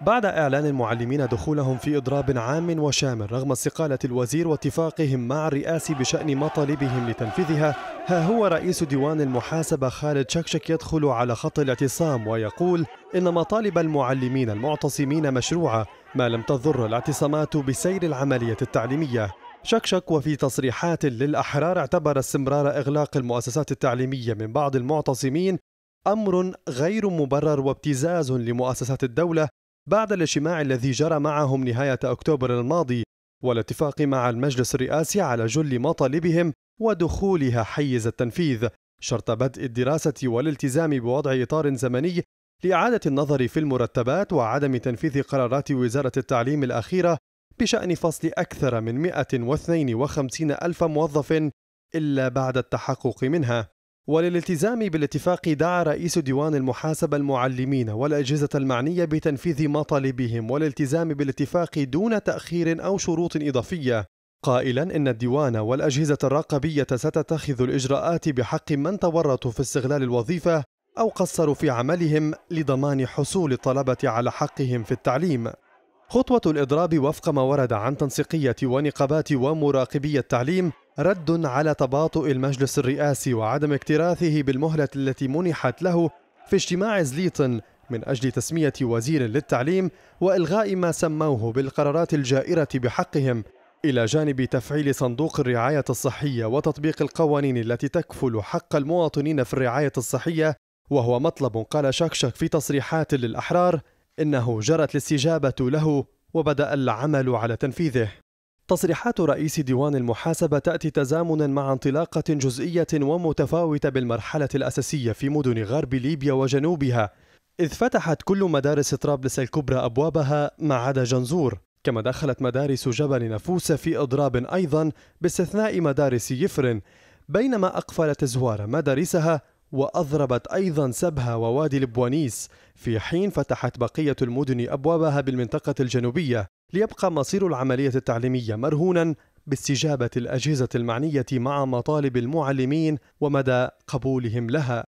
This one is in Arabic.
بعد إعلان المعلمين دخولهم في إضراب عام وشامل رغم استقالة الوزير واتفاقهم مع الرئاس بشأن مطالبهم لتنفيذها ها هو رئيس ديوان المحاسبة خالد شكشك يدخل على خط الاعتصام ويقول إن مطالب المعلمين المعتصمين مشروعة ما لم تضر الاعتصامات بسير العملية التعليمية شكشك وفي تصريحات للأحرار اعتبر استمرار إغلاق المؤسسات التعليمية من بعض المعتصمين أمر غير مبرر وابتزاز لمؤسسات الدولة بعد الاجتماع الذي جرى معهم نهاية أكتوبر الماضي والاتفاق مع المجلس الرئاسي على جل مطالبهم ودخولها حيز التنفيذ شرط بدء الدراسة والالتزام بوضع إطار زمني لإعادة النظر في المرتبات وعدم تنفيذ قرارات وزارة التعليم الأخيرة بشأن فصل أكثر من 152 ألف موظف إلا بعد التحقق منها وللالتزام بالاتفاق دعا رئيس ديوان المحاسبة المعلمين والأجهزة المعنية بتنفيذ مطالبهم والالتزام بالاتفاق دون تأخير أو شروط إضافية قائلا إن الديوان والأجهزة الرقابية ستتخذ الإجراءات بحق من تورطوا في استغلال الوظيفة أو قصروا في عملهم لضمان حصول الطلبة على حقهم في التعليم خطوة الإضراب وفق ما ورد عن تنسيقية ونقابات ومراقبي التعليم رد على تباطؤ المجلس الرئاسي وعدم اكتراثه بالمهلة التي منحت له في اجتماع زليطن من أجل تسمية وزير للتعليم وإلغاء ما سموه بالقرارات الجائرة بحقهم إلى جانب تفعيل صندوق الرعاية الصحية وتطبيق القوانين التي تكفل حق المواطنين في الرعاية الصحية وهو مطلب قال شكشك في تصريحات للأحرار إنه جرت الاستجابة له وبدأ العمل على تنفيذه تصريحات رئيس ديوان المحاسبة تأتي تزامنا مع انطلاقة جزئية ومتفاوتة بالمرحلة الأساسية في مدن غرب ليبيا وجنوبها إذ فتحت كل مدارس طرابلس الكبرى أبوابها ما عدا جنزور كما دخلت مدارس جبل نفوس في إضراب أيضا باستثناء مدارس يفرن بينما أقفلت زوار مدارسها وأضربت أيضا سبها ووادي البوانيس في حين فتحت بقية المدن أبوابها بالمنطقة الجنوبية ليبقى مصير العملية التعليمية مرهونا باستجابة الأجهزة المعنية مع مطالب المعلمين ومدى قبولهم لها